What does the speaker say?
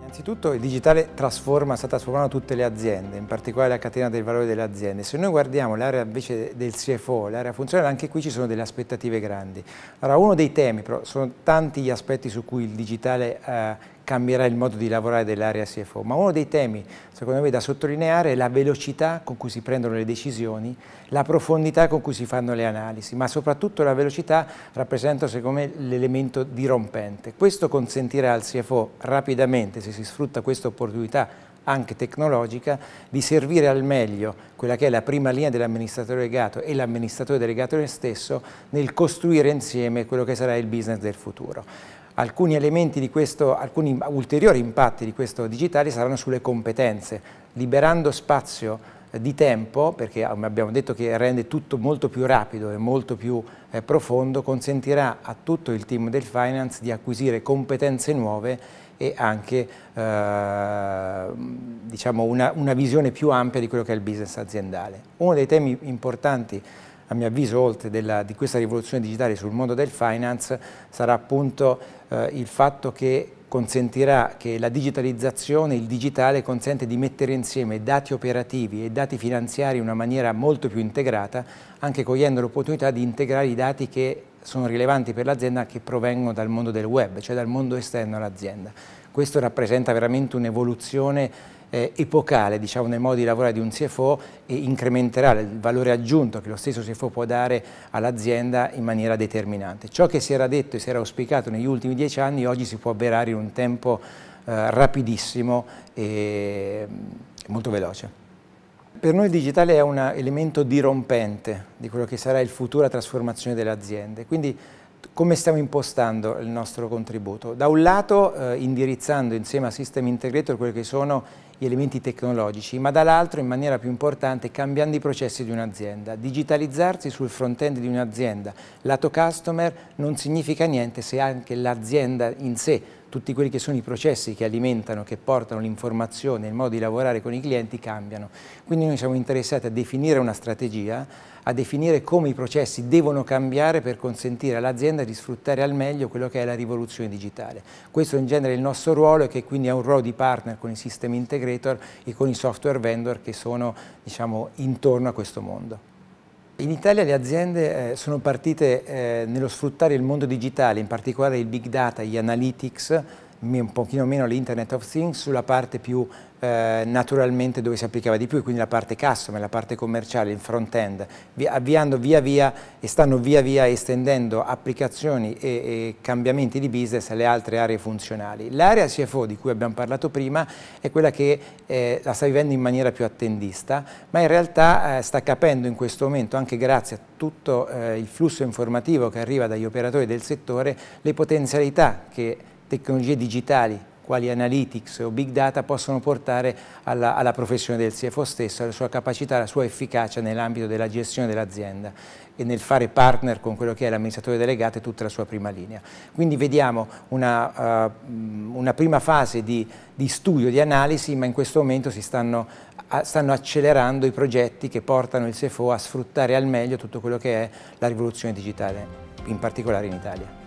Innanzitutto il digitale trasforma, sta trasformando tutte le aziende, in particolare la catena del valore delle aziende. Se noi guardiamo l'area invece del CFO, l'area funzionale, anche qui ci sono delle aspettative grandi. Allora, uno dei temi, però sono tanti gli aspetti su cui il digitale eh, cambierà il modo di lavorare dell'area CFO, ma uno dei temi secondo me da sottolineare è la velocità con cui si prendono le decisioni, la profondità con cui si fanno le analisi, ma soprattutto la velocità rappresenta secondo me l'elemento dirompente. Questo consentirà al CFO rapidamente, se si sfrutta questa opportunità anche tecnologica, di servire al meglio quella che è la prima linea dell'amministratore delegato e l'amministratore delegato stesso nel costruire insieme quello che sarà il business del futuro alcuni elementi di questo, alcuni ulteriori impatti di questo digitale saranno sulle competenze, liberando spazio eh, di tempo, perché abbiamo detto che rende tutto molto più rapido e molto più eh, profondo, consentirà a tutto il team del finance di acquisire competenze nuove e anche eh, diciamo una, una visione più ampia di quello che è il business aziendale. Uno dei temi importanti a mio avviso oltre della, di questa rivoluzione digitale sul mondo del finance sarà appunto eh, il fatto che consentirà che la digitalizzazione, il digitale consente di mettere insieme dati operativi e dati finanziari in una maniera molto più integrata, anche cogliendo l'opportunità di integrare i dati che sono rilevanti per l'azienda che provengono dal mondo del web, cioè dal mondo esterno all'azienda. Questo rappresenta veramente un'evoluzione eh, epocale diciamo, nel modo di lavorare di un CFO e incrementerà il valore aggiunto che lo stesso CFO può dare all'azienda in maniera determinante. Ciò che si era detto e si era auspicato negli ultimi dieci anni oggi si può avverare in un tempo eh, rapidissimo e mm, molto veloce. Per noi il digitale è un elemento dirompente di quello che sarà il futuro trasformazione delle aziende, quindi come stiamo impostando il nostro contributo? Da un lato eh, indirizzando insieme a System Integrator quelli che sono gli elementi tecnologici, ma dall'altro in maniera più importante cambiando i processi di un'azienda. Digitalizzarsi sul front-end di un'azienda, lato customer, non significa niente se anche l'azienda in sé tutti quelli che sono i processi che alimentano, che portano l'informazione, il modo di lavorare con i clienti cambiano. Quindi noi siamo interessati a definire una strategia, a definire come i processi devono cambiare per consentire all'azienda di sfruttare al meglio quello che è la rivoluzione digitale. Questo in genere è il nostro ruolo e che quindi è un ruolo di partner con i system integrator e con i software vendor che sono diciamo, intorno a questo mondo. In Italia le aziende eh, sono partite eh, nello sfruttare il mondo digitale, in particolare il big data, gli analytics, un pochino meno l'Internet of Things sulla parte più eh, naturalmente dove si applicava di più, quindi la parte customer, la parte commerciale, il front-end, avviando via via e stanno via via estendendo applicazioni e, e cambiamenti di business alle altre aree funzionali. L'area CFO di cui abbiamo parlato prima è quella che eh, la sta vivendo in maniera più attendista, ma in realtà eh, sta capendo in questo momento, anche grazie a tutto eh, il flusso informativo che arriva dagli operatori del settore, le potenzialità che tecnologie digitali quali analytics o big data possono portare alla, alla, professione del CFO stesso, alla sua capacità, alla sua efficacia nell'ambito della gestione dell'azienda e nel fare partner con quello che è l'amministratore delegato e tutta la sua prima linea. Quindi vediamo una, uh, una prima fase di, di, studio, di analisi, ma in questo momento si stanno, a, stanno accelerando i progetti che portano il CFO a sfruttare al meglio tutto quello che è la rivoluzione digitale, in particolare in Italia.